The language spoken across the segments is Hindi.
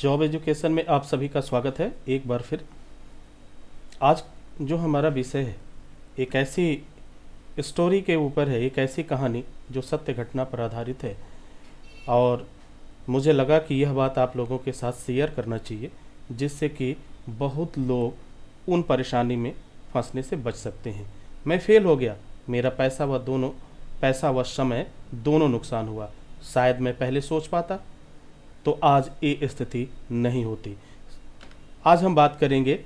जॉब एजुकेशन में आप सभी का स्वागत है एक बार फिर आज जो हमारा विषय है एक ऐसी स्टोरी के ऊपर है एक ऐसी कहानी जो सत्य घटना पर आधारित है और मुझे लगा कि यह बात आप लोगों के साथ शेयर करना चाहिए जिससे कि बहुत लोग उन परेशानी में फंसने से बच सकते हैं मैं फेल हो गया मेरा पैसा व दोनों पैसा व समय दोनों नुकसान हुआ शायद मैं पहले सोच पाता तो आज ये स्थिति नहीं होती आज हम बात करेंगे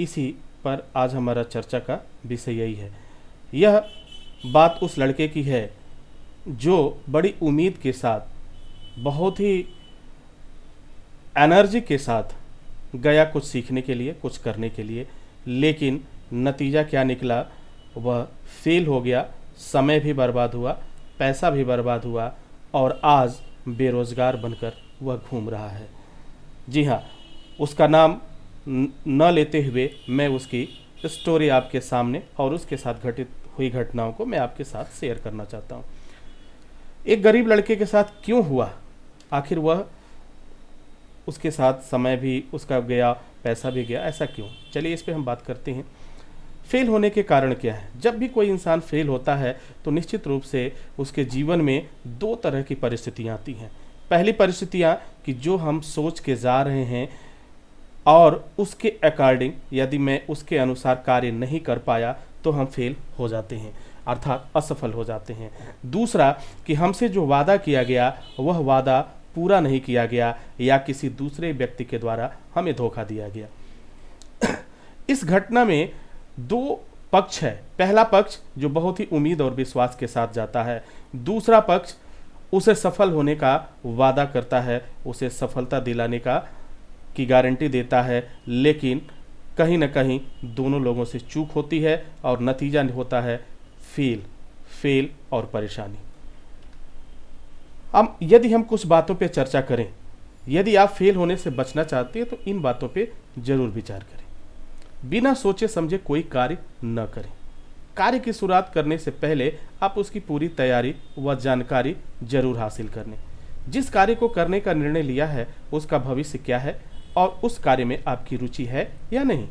इसी पर आज हमारा चर्चा का विषय यही है यह बात उस लड़के की है जो बड़ी उम्मीद के साथ बहुत ही एनर्जी के साथ गया कुछ सीखने के लिए कुछ करने के लिए लेकिन नतीजा क्या निकला वह फेल हो गया समय भी बर्बाद हुआ पैसा भी बर्बाद हुआ और आज बेरोज़गार बनकर वह घूम रहा है जी हाँ उसका नाम न लेते हुए मैं उसकी स्टोरी आपके सामने और उसके साथ घटित हुई घटनाओं को मैं आपके साथ शेयर करना चाहता हूँ एक गरीब लड़के के साथ क्यों हुआ आखिर वह उसके साथ समय भी उसका गया पैसा भी गया ऐसा क्यों चलिए इस पर हम बात करते हैं फेल होने के कारण क्या है जब भी कोई इंसान फेल होता है तो निश्चित रूप से उसके जीवन में दो तरह की परिस्थितियाँ आती हैं पहली परिस्थितियाँ कि जो हम सोच के जा रहे हैं और उसके अकॉर्डिंग यदि मैं उसके अनुसार कार्य नहीं कर पाया तो हम फेल हो जाते हैं अर्थात असफल हो जाते हैं दूसरा कि हमसे जो वादा किया गया वह वादा पूरा नहीं किया गया या किसी दूसरे व्यक्ति के द्वारा हमें धोखा दिया गया इस घटना में दो पक्ष है पहला पक्ष जो बहुत ही उम्मीद और विश्वास के साथ जाता है दूसरा पक्ष उसे सफल होने का वादा करता है उसे सफलता दिलाने का की गारंटी देता है लेकिन कहीं ना कहीं दोनों लोगों से चूक होती है और नतीजा होता है फेल फेल और परेशानी हम यदि हम कुछ बातों पर चर्चा करें यदि आप फेल होने से बचना चाहते हैं तो इन बातों पर जरूर विचार करें बिना सोचे समझे कोई कार्य न करें कार्य की शुरुआत करने से पहले आप उसकी पूरी तैयारी व जानकारी जरूर हासिल कर लें जिस कार्य को करने का निर्णय लिया है उसका भविष्य क्या है और उस कार्य में आपकी रुचि है या नहीं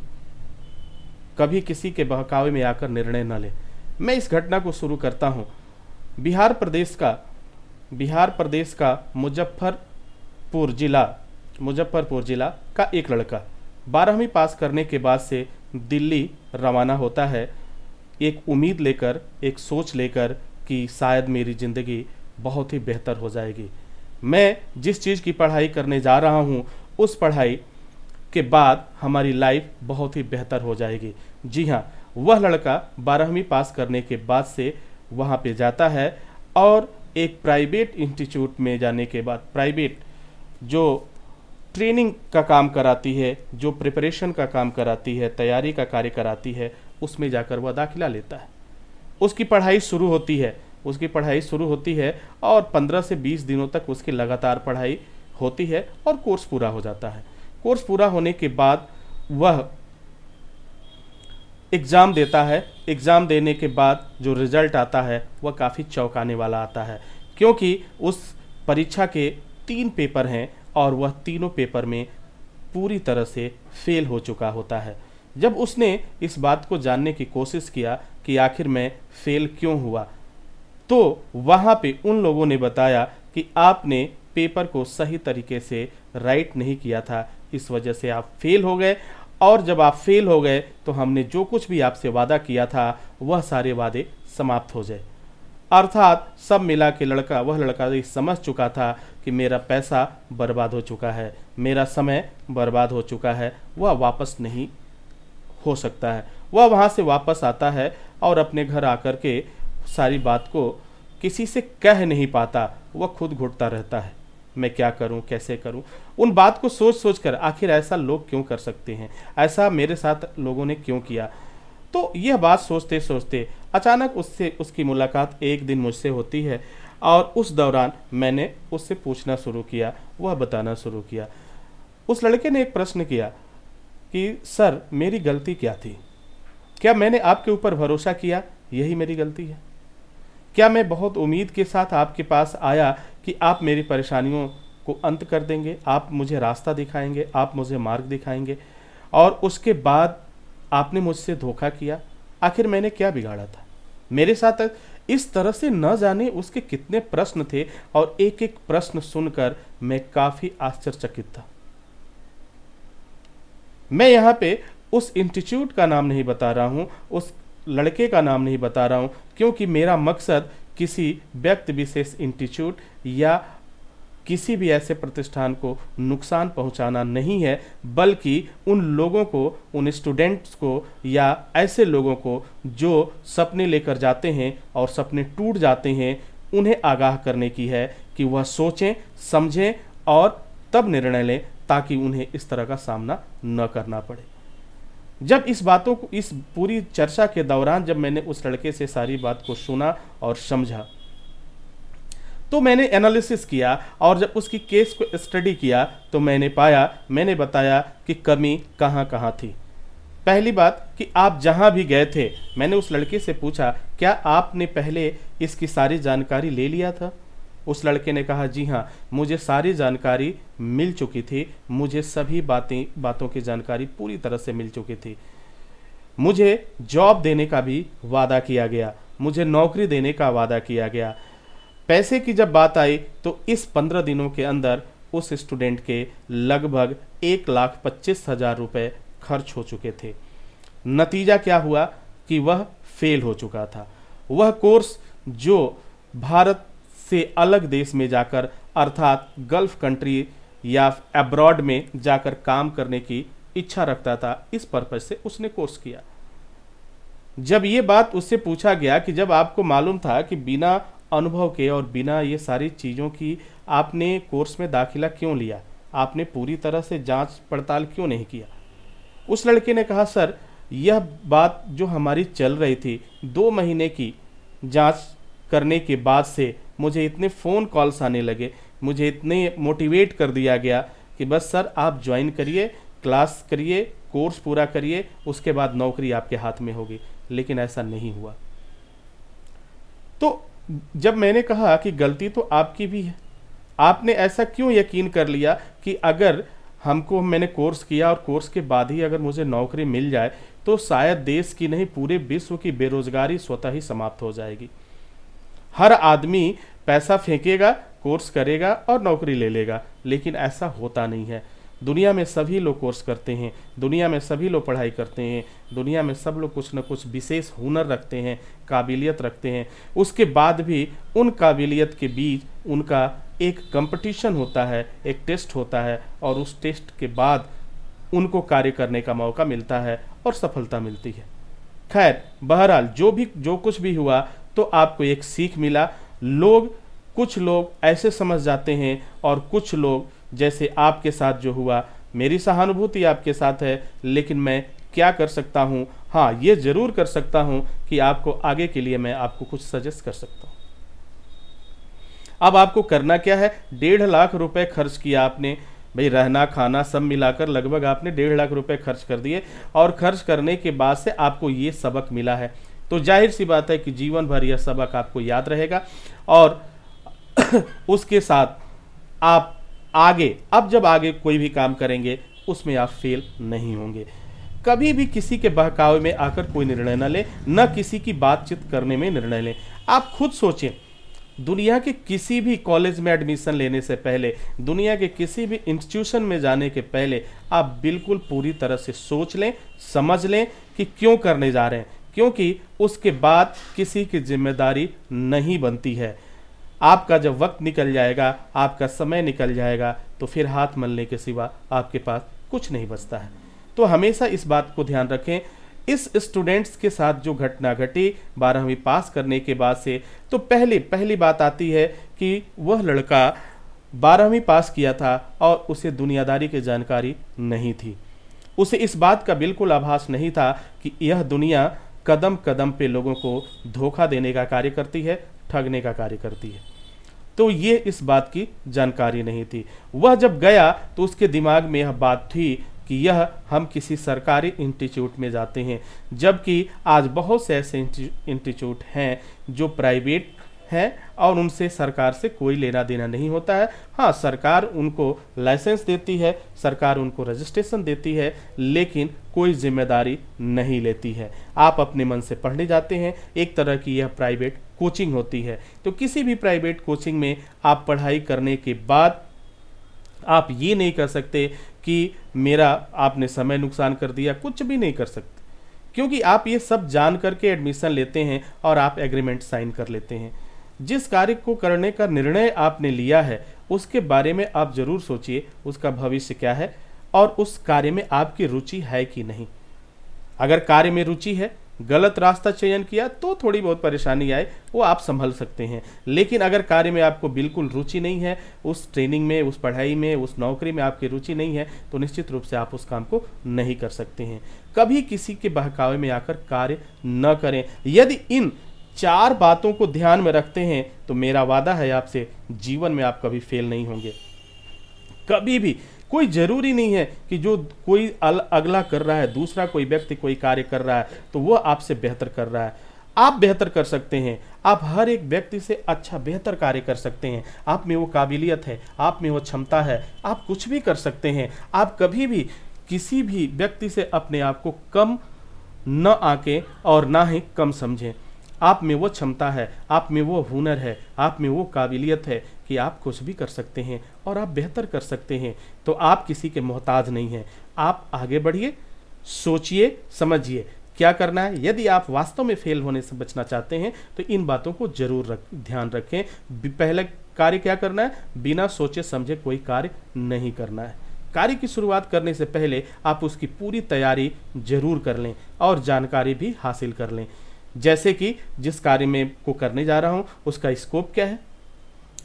कभी किसी के बहकावे में आकर निर्णय न लें मैं इस घटना को शुरू करता हूँ बिहार प्रदेश का बिहार प्रदेश का मुजफ्फरपुर जिला मुजफ्फरपुर जिला का एक लड़का बारहवीं पास करने के बाद से दिल्ली रवाना होता है एक उम्मीद लेकर एक सोच लेकर कि शायद मेरी ज़िंदगी बहुत ही बेहतर हो जाएगी मैं जिस चीज़ की पढ़ाई करने जा रहा हूँ उस पढ़ाई के बाद हमारी लाइफ बहुत ही बेहतर हो जाएगी जी हाँ वह लड़का बारहवीं पास करने के बाद से वहाँ पे जाता है और एक प्राइवेट इंस्टीट्यूट में जाने के बाद प्राइवेट जो ट्रेनिंग का काम कराती है जो प्रिपरेशन का काम कराती है तैयारी का कार्य कराती है उसमें जाकर वह दाखिला लेता है उसकी पढ़ाई शुरू होती है उसकी पढ़ाई शुरू होती है और 15 से 20 दिनों तक उसकी लगातार पढ़ाई होती है और कोर्स पूरा हो जाता है कोर्स पूरा होने के बाद वह एग्ज़ाम देता है एग्ज़ाम देने के बाद जो रिज़ल्ट आता है वह काफ़ी चौंकाने वाला आता है क्योंकि उस परीक्षा के तीन पेपर हैं और वह तीनों पेपर में पूरी तरह से फेल हो चुका होता है जब उसने इस बात को जानने की कोशिश किया कि आखिर मैं फेल क्यों हुआ तो वहाँ पे उन लोगों ने बताया कि आपने पेपर को सही तरीके से राइट नहीं किया था इस वजह से आप फेल हो गए और जब आप फेल हो गए तो हमने जो कुछ भी आपसे वादा किया था वह सारे वादे समाप्त हो जाए अर्थात सब मिला के लड़का वह लड़का ये समझ चुका था कि मेरा पैसा बर्बाद हो चुका है मेरा समय बर्बाद हो चुका है वह वापस नहीं हो सकता है वह वहाँ से वापस आता है और अपने घर आकर के सारी बात को किसी से कह नहीं पाता वह खुद घुटता रहता है मैं क्या करूं कैसे करूं उन बात को सोच सोच कर आखिर ऐसा लोग क्यों कर सकते हैं ऐसा मेरे साथ लोगों ने क्यों किया तो यह बात सोचते सोचते अचानक उससे उसकी मुलाकात एक दिन मुझसे होती है और उस दौरान मैंने उससे पूछना शुरू किया वह बताना शुरू किया उस लड़के ने एक प्रश्न किया कि सर मेरी गलती क्या थी क्या मैंने आपके ऊपर भरोसा किया यही मेरी गलती है क्या मैं बहुत उम्मीद के साथ आपके पास आया कि आप मेरी परेशानियों को अंत कर देंगे आप मुझे रास्ता दिखाएंगे आप मुझे मार्ग दिखाएंगे और उसके बाद आपने मुझसे धोखा किया आखिर मैंने क्या बिगाड़ा था मेरे साथ इस तरह से न जाने उसके कितने प्रश्न थे और एक एक प्रश्न सुनकर मैं काफ़ी आश्चर्यचकित था मैं यहाँ पे उस इंस्टीट्यूट का नाम नहीं बता रहा हूँ उस लड़के का नाम नहीं बता रहा हूँ क्योंकि मेरा मकसद किसी व्यक्ति विशेष इंस्टीट्यूट या किसी भी ऐसे प्रतिष्ठान को नुकसान पहुंचाना नहीं है बल्कि उन लोगों को उन स्टूडेंट्स को या ऐसे लोगों को जो सपने लेकर जाते हैं और सपने टूट जाते हैं उन्हें आगाह करने की है कि वह सोचें समझें और तब निर्णय लें ताकि उन्हें इस तरह का सामना न करना पड़े जब इस बातों को इस पूरी चर्चा के दौरान जब मैंने उस लड़के से सारी बात को सुना और समझा तो मैंने एनालिसिस किया और जब उसकी केस को स्टडी किया तो मैंने पाया मैंने बताया कि कमी कहाँ कहाँ थी पहली बात कि आप जहाँ भी गए थे मैंने उस लड़के से पूछा क्या आपने पहले इसकी सारी जानकारी ले लिया था उस लड़के ने कहा जी हाँ मुझे सारी जानकारी मिल चुकी थी मुझे सभी बातें बातों की जानकारी पूरी तरह से मिल चुकी थी मुझे जॉब देने का भी वादा किया गया मुझे नौकरी देने का वादा किया गया पैसे की जब बात आई तो इस पंद्रह दिनों के अंदर उस स्टूडेंट के लगभग एक लाख पच्चीस हजार रुपये खर्च हो चुके थे नतीजा क्या हुआ कि वह फेल हो चुका था वह कोर्स जो भारत से अलग देश में जाकर अर्थात गल्फ कंट्री या अब्रॉड में जाकर काम करने की इच्छा रखता था इस पर्पज से उसने कोर्स किया जब ये बात उससे पूछा गया कि जब आपको मालूम था कि बिना अनुभव के और बिना ये सारी चीज़ों की आपने कोर्स में दाखिला क्यों लिया आपने पूरी तरह से जांच पड़ताल क्यों नहीं किया उस लड़के ने कहा सर यह बात जो हमारी चल रही थी दो महीने की जांच करने के बाद से मुझे इतने फ़ोन कॉल्स आने लगे मुझे इतने मोटिवेट कर दिया गया कि बस सर आप ज्वाइन करिए क्लास करिए कोर्स पूरा करिए उसके बाद नौकरी आपके हाथ में होगी लेकिन ऐसा नहीं हुआ तो जब मैंने कहा कि गलती तो आपकी भी है आपने ऐसा क्यों यकीन कर लिया कि अगर हमको मैंने कोर्स किया और कोर्स के बाद ही अगर मुझे नौकरी मिल जाए तो शायद देश की नहीं पूरे विश्व की बेरोजगारी स्वतः ही समाप्त हो जाएगी हर आदमी पैसा फेंकेगा कोर्स करेगा और नौकरी ले लेगा लेकिन ऐसा होता नहीं है दुनिया में सभी लोग कोर्स करते हैं दुनिया में सभी लोग पढ़ाई करते हैं दुनिया में सब लोग कुछ ना कुछ विशेष हुनर रखते हैं काबिलियत रखते हैं उसके बाद भी उन काबिलियत के बीच उनका एक कंपटीशन होता है एक टेस्ट होता है और उस टेस्ट के बाद उनको कार्य करने का मौका मिलता है और सफलता मिलती है खैर बहरहाल जो भी जो कुछ भी हुआ तो आपको एक सीख मिला लोग कुछ लोग ऐसे समझ जाते हैं और कुछ लोग जैसे आपके साथ जो हुआ मेरी सहानुभूति आपके साथ है लेकिन मैं क्या कर सकता हूँ हाँ ये ज़रूर कर सकता हूँ कि आपको आगे के लिए मैं आपको कुछ सजेस्ट कर सकता हूँ अब आपको करना क्या है डेढ़ लाख रुपए खर्च किया आपने भाई रहना खाना सब मिलाकर लगभग आपने डेढ़ लाख रुपए खर्च कर दिए और खर्च करने के बाद से आपको ये सबक मिला है तो जाहिर सी बात है कि जीवन भर यह सबक आपको याद रहेगा और उसके साथ आप आगे अब जब आगे कोई भी काम करेंगे उसमें आप फेल नहीं होंगे कभी भी किसी के बहकावे में आकर कोई निर्णय न ले न किसी की बातचीत करने में निर्णय लें आप खुद सोचें दुनिया के किसी भी कॉलेज में एडमिशन लेने से पहले दुनिया के किसी भी इंस्टीट्यूशन में जाने के पहले आप बिल्कुल पूरी तरह से सोच लें समझ लें कि क्यों करने जा रहे हैं क्योंकि उसके बाद किसी की जिम्मेदारी नहीं बनती है आपका जब वक्त निकल जाएगा आपका समय निकल जाएगा तो फिर हाथ मलने के सिवा आपके पास कुछ नहीं बचता है तो हमेशा इस बात को ध्यान रखें इस स्टूडेंट्स के साथ जो घटना घटी बारहवीं पास करने के बाद से तो पहले पहली बात आती है कि वह लड़का बारहवीं पास किया था और उसे दुनियादारी की जानकारी नहीं थी उसे इस बात का बिल्कुल आभास नहीं था कि यह दुनिया कदम कदम पे लोगों को धोखा देने का कार्य करती है ठगने का कार्य करती है तो ये इस बात की जानकारी नहीं थी वह जब गया तो उसके दिमाग में यह बात थी कि यह हम किसी सरकारी इंस्टीट्यूट में जाते हैं जबकि आज बहुत से ऐसे इंस्टीट्यूट हैं जो प्राइवेट है और उनसे सरकार से कोई लेना देना नहीं होता है हाँ सरकार उनको लाइसेंस देती है सरकार उनको रजिस्ट्रेशन देती है लेकिन कोई जिम्मेदारी नहीं लेती है आप अपने मन से पढ़ने जाते हैं एक तरह की यह प्राइवेट कोचिंग होती है तो किसी भी प्राइवेट कोचिंग में आप पढ़ाई करने के बाद आप ये नहीं कर सकते कि मेरा आपने समय नुकसान कर दिया कुछ भी नहीं कर सकते क्योंकि आप ये सब जान करके एडमिशन लेते हैं और आप एग्रीमेंट साइन कर लेते हैं जिस कार्य को करने का निर्णय आपने लिया है उसके बारे में आप जरूर सोचिए उसका भविष्य क्या है और उस कार्य में आपकी रुचि है कि नहीं अगर कार्य में रुचि है गलत रास्ता चयन किया तो थोड़ी बहुत परेशानी आए वो आप संभल सकते हैं लेकिन अगर कार्य में आपको बिल्कुल रुचि नहीं है उस ट्रेनिंग में उस पढ़ाई में उस नौकरी में आपकी रुचि नहीं है तो निश्चित रूप से आप उस काम को नहीं कर सकते हैं कभी किसी के बहकावे में आकर कार्य न करें यदि इन चार बातों को ध्यान में रखते हैं तो मेरा वादा है आपसे जीवन में आप कभी फेल नहीं होंगे कभी भी कोई जरूरी नहीं है कि जो कोई अगला कर रहा है दूसरा कोई व्यक्ति कोई कार्य कर रहा है तो वह आपसे बेहतर कर रहा है आप बेहतर कर सकते हैं आप हर एक व्यक्ति से अच्छा बेहतर कार्य कर सकते हैं आप में वो काबिलियत है आप में वो क्षमता है आप कुछ भी कर सकते हैं आप कभी भी किसी भी व्यक्ति से अपने आप को कम न आके और ना ही कम समझें आप में वो क्षमता है आप में वो हुनर है आप में वो काबिलियत है कि आप कुछ भी कर सकते हैं और आप बेहतर कर सकते हैं तो आप किसी के मोहताज नहीं हैं आप आगे बढ़िए सोचिए समझिए क्या करना है यदि आप वास्तव में फेल होने से बचना चाहते हैं तो इन बातों को जरूर रख ध्यान रखें पहले कार्य क्या करना है बिना सोचे समझे कोई कार्य नहीं करना है कार्य की शुरुआत करने से पहले आप उसकी पूरी तैयारी जरूर कर लें और जानकारी भी हासिल कर लें जैसे कि जिस कार्य में को करने जा रहा हूँ उसका स्कोप क्या है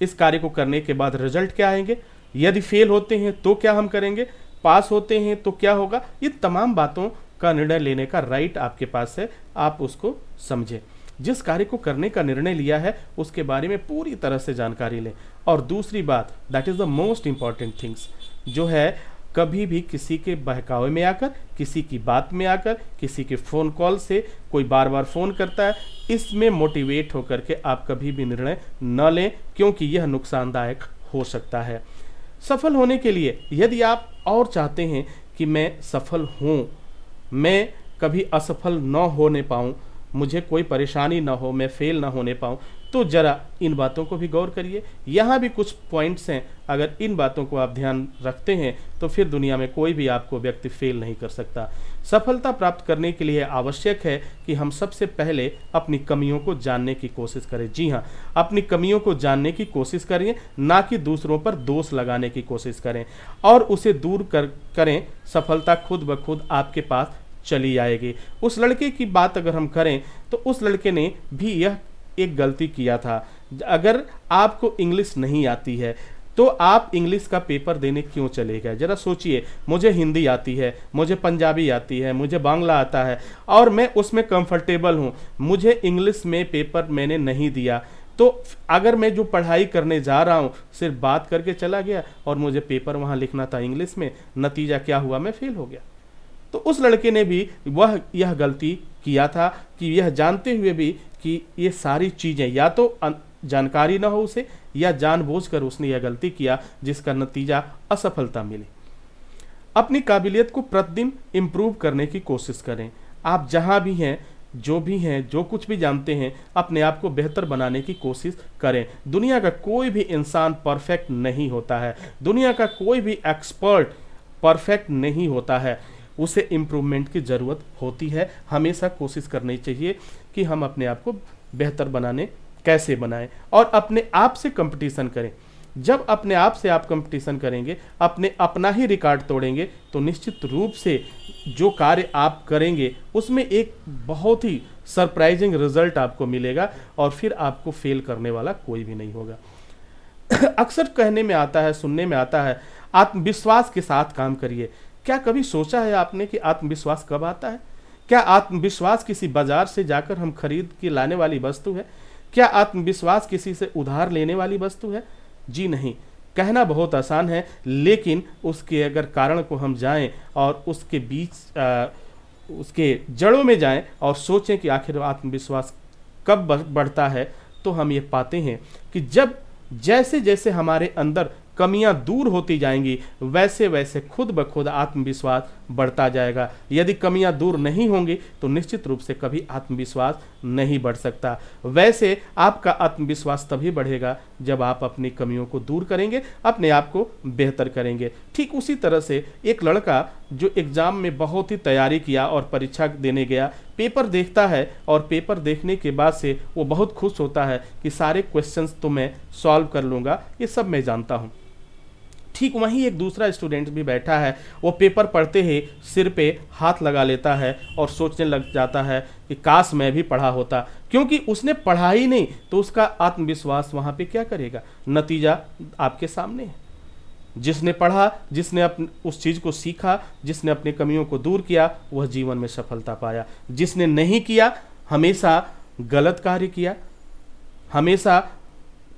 इस कार्य को करने के बाद रिजल्ट क्या आएंगे यदि फेल होते हैं तो क्या हम करेंगे पास होते हैं तो क्या होगा ये तमाम बातों का निर्णय लेने का राइट आपके पास है आप उसको समझें जिस कार्य को करने का निर्णय लिया है उसके बारे में पूरी तरह से जानकारी लें और दूसरी बात that is the most important things जो है कभी भी किसी के बहकावे में आकर किसी की बात में आकर किसी के फ़ोन कॉल से कोई बार बार फ़ोन करता है इसमें मोटिवेट होकर के आप कभी भी निर्णय न लें क्योंकि यह नुकसानदायक हो सकता है सफल होने के लिए यदि आप और चाहते हैं कि मैं सफल हूँ मैं कभी असफल न होने पाऊँ मुझे कोई परेशानी ना हो मैं फेल ना होने पाऊँ तो ज़रा इन बातों को भी गौर करिए यहाँ भी कुछ पॉइंट्स हैं अगर इन बातों को आप ध्यान रखते हैं तो फिर दुनिया में कोई भी आपको व्यक्ति फेल नहीं कर सकता सफलता प्राप्त करने के लिए आवश्यक है कि हम सबसे पहले अपनी कमियों को जानने की कोशिश करें जी हाँ अपनी कमियों को जानने की कोशिश करें ना कि दूसरों पर दोष लगाने की कोशिश करें और उसे दूर कर करें सफलता खुद ब खुद आपके पास चली आएगी उस लड़के की बात अगर हम करें तो उस लड़के ने भी यह एक गलती किया था अगर आपको इंग्लिश नहीं आती है तो आप इंग्लिश का पेपर देने क्यों चले गए जरा सोचिए मुझे हिंदी आती है मुझे पंजाबी आती है मुझे बांग्ला आता है और मैं उसमें कंफर्टेबल हूँ मुझे इंग्लिश में पेपर मैंने नहीं दिया तो अगर मैं जो पढ़ाई करने जा रहा हूँ सिर्फ बात करके चला गया और मुझे पेपर वहाँ लिखना था इंग्लिश में नतीजा क्या हुआ मैं फेल हो गया तो उस लड़के ने भी वह यह गलती किया था कि यह जानते हुए भी कि ये सारी चीज़ें या तो जानकारी ना हो उसे या जानबूझकर उसने यह गलती किया जिसका नतीजा असफलता मिली अपनी काबिलियत को प्रतिदिन इम्प्रूव करने की कोशिश करें आप जहाँ भी हैं जो भी हैं जो कुछ भी जानते हैं अपने आप को बेहतर बनाने की कोशिश करें दुनिया का कोई भी इंसान परफेक्ट नहीं होता है दुनिया का कोई भी एक्सपर्ट परफेक्ट नहीं होता है उसे इम्प्रूवमेंट की ज़रूरत होती है हमेशा कोशिश करनी चाहिए कि हम अपने आप को बेहतर बनाने कैसे बनाएं और अपने आप से कंपटीशन करें जब अपने आप से आप कंपटीशन करेंगे अपने अपना ही रिकॉर्ड तोड़ेंगे तो निश्चित रूप से जो कार्य आप करेंगे उसमें एक बहुत ही सरप्राइजिंग रिजल्ट आपको मिलेगा और फिर आपको फेल करने वाला कोई भी नहीं होगा अक्सर कहने में आता है सुनने में आता है आत्मविश्वास के साथ काम करिए क्या कभी सोचा है आपने कि आत्मविश्वास कब आता है क्या आत्मविश्वास किसी बाजार से जाकर हम खरीद के लाने वाली वस्तु है क्या आत्मविश्वास किसी से उधार लेने वाली वस्तु है जी नहीं कहना बहुत आसान है लेकिन उसके अगर कारण को हम जाएं और उसके बीच आ, उसके जड़ों में जाएं और सोचें कि आखिर आत्मविश्वास कब बढ़ता है तो हम ये पाते हैं कि जब जैसे जैसे हमारे अंदर कमियां दूर होती जाएंगी वैसे वैसे खुद ब खुद आत्मविश्वास बढ़ता जाएगा यदि कमियां दूर नहीं होंगी तो निश्चित रूप से कभी आत्मविश्वास नहीं बढ़ सकता वैसे आपका आत्मविश्वास तभी बढ़ेगा जब आप अपनी कमियों को दूर करेंगे अपने आप को बेहतर करेंगे ठीक उसी तरह से एक लड़का जो एग्ज़ाम में बहुत ही तैयारी किया और परीक्षा देने गया पेपर देखता है और पेपर देखने के बाद से वो बहुत खुश होता है कि सारे क्वेश्चंस तो मैं सॉल्व कर लूँगा ये सब मैं जानता हूँ ठीक वहीं एक दूसरा स्टूडेंट भी बैठा है वो पेपर पढ़ते ही सिर पे हाथ लगा लेता है और सोचने लग जाता है कि काश मैं भी पढ़ा होता क्योंकि उसने पढ़ा ही नहीं तो उसका आत्मविश्वास वहाँ पे क्या करेगा नतीजा आपके सामने है जिसने पढ़ा जिसने अपन उस चीज़ को सीखा जिसने अपनी कमियों को दूर किया वह जीवन में सफलता पाया जिसने नहीं किया हमेशा गलत कार्य किया हमेशा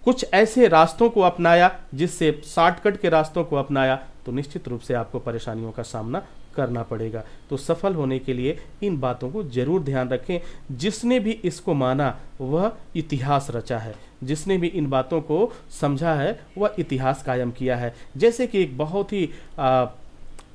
कुछ ऐसे रास्तों को अपनाया जिससे शॉर्टकट के रास्तों को अपनाया तो निश्चित रूप से आपको परेशानियों का सामना करना पड़ेगा तो सफल होने के लिए इन बातों को जरूर ध्यान रखें जिसने भी इसको माना वह इतिहास रचा है जिसने भी इन बातों को समझा है वह इतिहास कायम किया है जैसे कि एक बहुत ही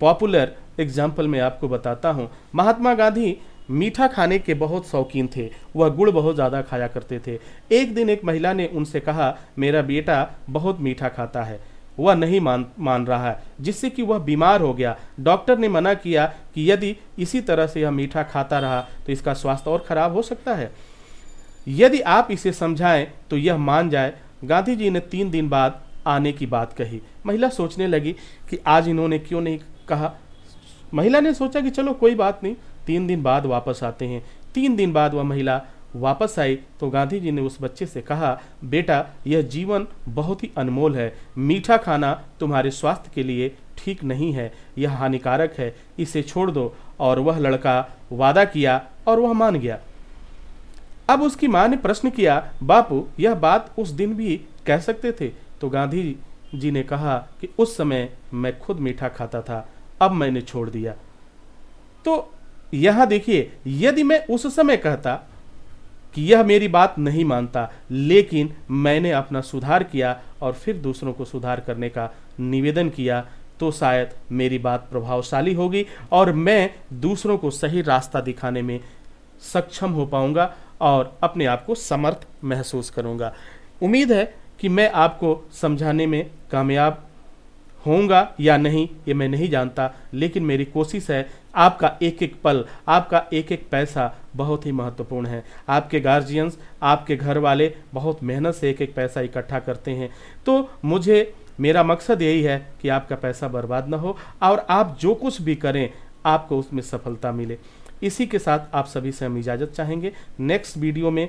पॉपुलर एग्जाम्पल मैं आपको बताता हूँ महात्मा गांधी मीठा खाने के बहुत शौकीन थे वह गुड़ बहुत ज़्यादा खाया करते थे एक दिन एक महिला ने उनसे कहा मेरा बेटा बहुत मीठा खाता है वह नहीं मान मान रहा है जिससे कि वह बीमार हो गया डॉक्टर ने मना किया कि यदि इसी तरह से यह मीठा खाता रहा तो इसका स्वास्थ्य और खराब हो सकता है यदि आप इसे समझाएं तो यह मान जाए गांधी जी ने तीन दिन बाद आने की बात कही महिला सोचने लगी कि आज इन्होंने क्यों नहीं कहा महिला ने सोचा कि चलो कोई बात नहीं तीन दिन बाद वापस आते हैं तीन दिन बाद वह महिला वापस आई तो गांधी जी ने उस बच्चे से कहा बेटा यह जीवन बहुत ही अनमोल है मीठा खाना तुम्हारे स्वास्थ्य के लिए ठीक नहीं है यह हानिकारक है इसे छोड़ दो और वह लड़का वादा किया और वह मान गया अब उसकी माँ ने प्रश्न किया बापू यह बात उस दिन भी कह सकते थे तो गांधी जी ने कहा कि उस समय मैं खुद मीठा खाता था अब मैंने छोड़ दिया तो यहां देखिए यदि मैं उस समय कहता कि यह मेरी बात नहीं मानता लेकिन मैंने अपना सुधार किया और फिर दूसरों को सुधार करने का निवेदन किया तो शायद मेरी बात प्रभावशाली होगी और मैं दूसरों को सही रास्ता दिखाने में सक्षम हो पाऊंगा और अपने आप को समर्थ महसूस करूंगा उम्मीद है कि मैं आपको समझाने में कामयाब होऊंगा या नहीं ये मैं नहीं जानता लेकिन मेरी कोशिश है आपका एक एक पल आपका एक एक पैसा बहुत ही महत्वपूर्ण है आपके गार्जियंस आपके घर वाले बहुत मेहनत से एक एक पैसा इकट्ठा करते हैं तो मुझे मेरा मकसद यही है कि आपका पैसा बर्बाद ना हो और आप जो कुछ भी करें आपको उसमें सफलता मिले इसी के साथ आप सभी से हम इजाज़त चाहेंगे नेक्स्ट वीडियो में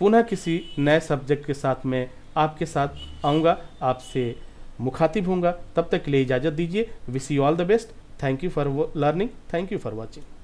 पुनः किसी नए सब्जेक्ट के साथ मैं आपके साथ आऊँगा आपसे मुखातिब होंगे तब तक के लिए इजाज़त दीजिए wish you all the best thank you for learning thank you for watching